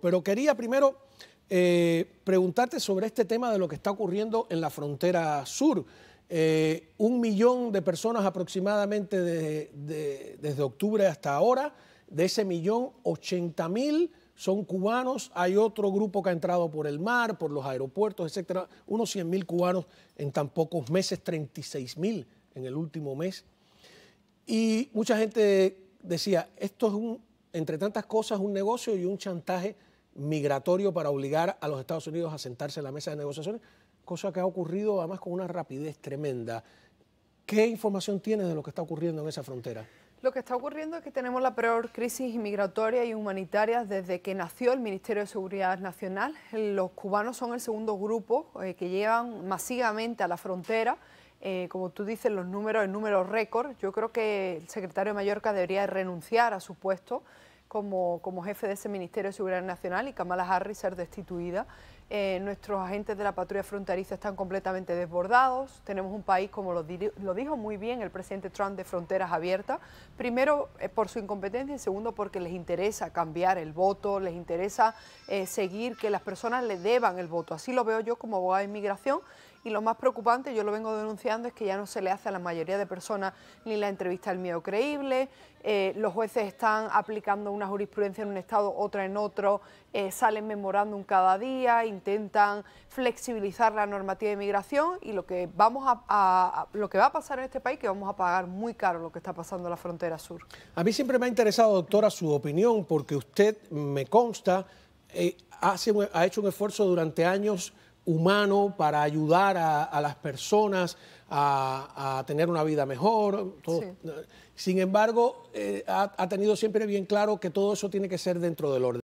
Pero quería primero eh, preguntarte sobre este tema de lo que está ocurriendo en la frontera sur. Eh, un millón de personas aproximadamente desde octubre hasta ahora. De ese millón, 80 mil son cubanos. Hay otro grupo que ha entrado por el mar, por los aeropuertos, etcétera. Unos 100 mil cubanos en tan pocos meses, 36 mil en el último mes. Y mucha gente decía, esto es un entre tantas cosas, un negocio y un chantaje migratorio para obligar a los Estados Unidos a sentarse en la mesa de negociaciones, cosa que ha ocurrido además con una rapidez tremenda. ¿Qué información tienes de lo que está ocurriendo en esa frontera? Lo que está ocurriendo es que tenemos la peor crisis migratoria y humanitaria desde que nació el Ministerio de Seguridad Nacional. Los cubanos son el segundo grupo eh, que llevan masivamente a la frontera. Eh, como tú dices, los números en números récord. Yo creo que el secretario de Mallorca debería renunciar a su puesto como, como jefe de ese Ministerio de Seguridad Nacional y Kamala Harris ser destituida eh, nuestros agentes de la patrulla fronteriza están completamente desbordados. Tenemos un país, como lo, dijo muy bien el presidente Trump, de fronteras abiertas. Primero, eh, por su incompetencia y segundo, porque les interesa cambiar el voto, les interesa eh, seguir que las personas le deban el voto. Así lo veo yo como abogada de inmigración. Y lo más preocupante, yo lo vengo denunciando, es que ya no se le hace a la mayoría de personas ni la entrevista al miedo creíble, los jueces están aplicando una jurisprudencia en un estado, otra en otro, salen memorándum cada día, intentan flexibilizar la normativa de inmigración y lo que, vamos a, lo que va a pasar en este país, que vamos a pagar muy caro lo que está pasando en la frontera sur. A mí siempre me ha interesado, doctora, su opinión, porque usted me consta, eh, ha hecho un esfuerzo durante años humano para ayudar a, las personas a, tener una vida mejor. Sin embargo, eh, ha tenido siempre bien claro que todo eso tiene que ser dentro del orden.